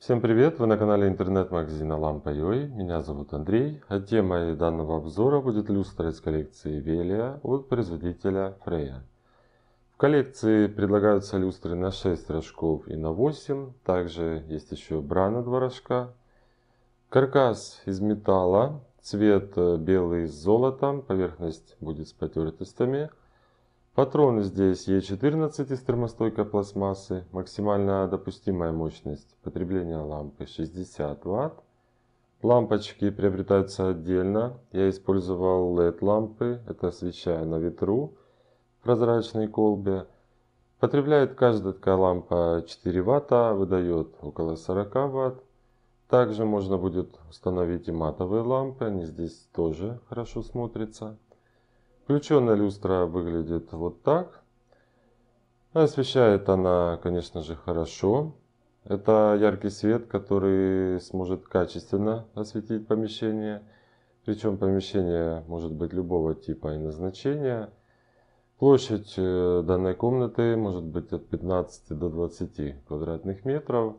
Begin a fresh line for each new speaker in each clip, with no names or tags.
Всем привет! Вы на канале интернет-магазина Lampa.ua. Меня зовут Андрей. А темой данного обзора будет люстра из коллекции Velia от производителя Freya. В коллекции предлагаются люстры на 6 рожков и на 8. Также есть еще бра на 2 рожка. Каркас из металла. Цвет э, белый с золотом. Поверхность будет с потертостями. Патроны здесь Е14 из термостойкой пластмассы, Максимальная допустимая мощность потребления лампы 60 Вт. Лампочки приобретаются отдельно. Я использовал LED лампы, это освещаю на ветру в прозрачной колбе. Потребляет каждая такая лампа 4 Вт, выдает около 40 Вт. Также можно будет установить и матовые лампы, они здесь тоже хорошо смотрятся. Включенная люстра выглядит вот так. Освещает она, конечно же, хорошо. Это яркий свет, который сможет качественно осветить помещение. Причем помещение может быть любого типа и назначения. Площадь э, данной комнаты может быть от 15 до 20 квадратных метров.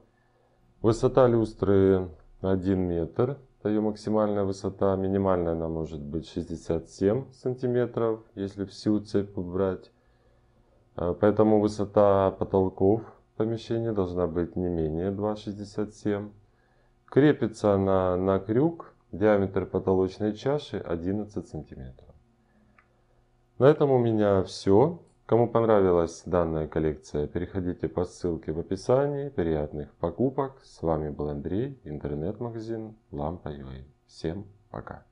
Высота люстры 1 метр то ее максимальная высота, минимальная она может быть 67 сантиметров, если всю цепь убрать. Э, поэтому высота потолков помещения должна быть не менее 2,67. Крепится она на крюк, диаметр потолочной чаши 11 сантиметров. На этом у меня все. Кому понравилась данная коллекция, переходите по ссылке в описании. Приятных покупок. С вами был Андрей, интернет-магазин Лампа.ua. Всем пока.